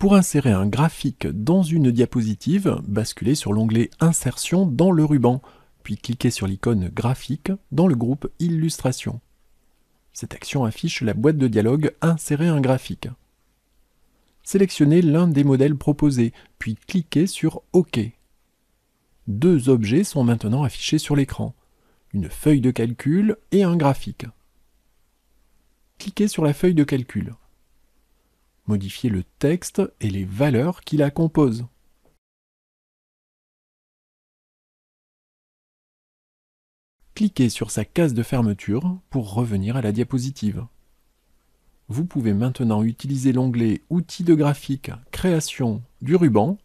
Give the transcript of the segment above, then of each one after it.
Pour insérer un graphique dans une diapositive, basculez sur l'onglet Insertion dans le ruban, puis cliquez sur l'icône Graphique dans le groupe Illustration. Cette action affiche la boîte de dialogue Insérer un graphique. Sélectionnez l'un des modèles proposés, puis cliquez sur OK. Deux objets sont maintenant affichés sur l'écran, une feuille de calcul et un graphique. Cliquez sur la feuille de calcul modifier le texte et les valeurs qui la composent. Cliquez sur sa case de fermeture pour revenir à la diapositive. Vous pouvez maintenant utiliser l'onglet Outils de graphique, Création du ruban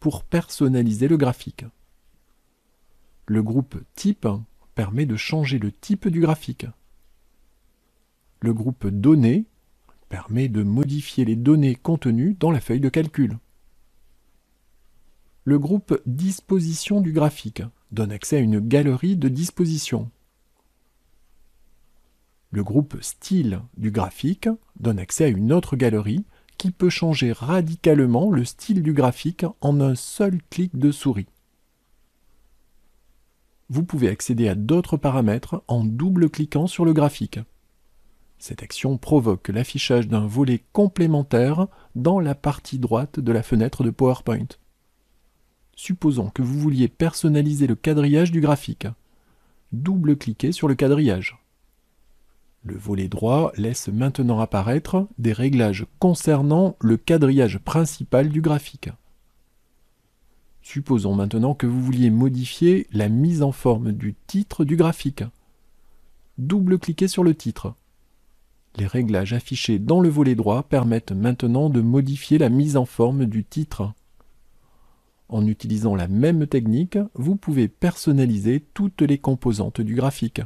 pour personnaliser le graphique. Le groupe Type permet de changer le type du graphique. Le groupe Données permet de modifier les données contenues dans la feuille de calcul. Le groupe Disposition du graphique donne accès à une galerie de dispositions. Le groupe Style du graphique donne accès à une autre galerie qui peut changer radicalement le style du graphique en un seul clic de souris. Vous pouvez accéder à d'autres paramètres en double-cliquant sur le graphique. Cette action provoque l'affichage d'un volet complémentaire dans la partie droite de la fenêtre de PowerPoint. Supposons que vous vouliez personnaliser le quadrillage du graphique. Double-cliquez sur le quadrillage. Le volet droit laisse maintenant apparaître des réglages concernant le quadrillage principal du graphique. Supposons maintenant que vous vouliez modifier la mise en forme du titre du graphique. Double-cliquez sur le titre. Les réglages affichés dans le volet droit permettent maintenant de modifier la mise en forme du titre. En utilisant la même technique, vous pouvez personnaliser toutes les composantes du graphique.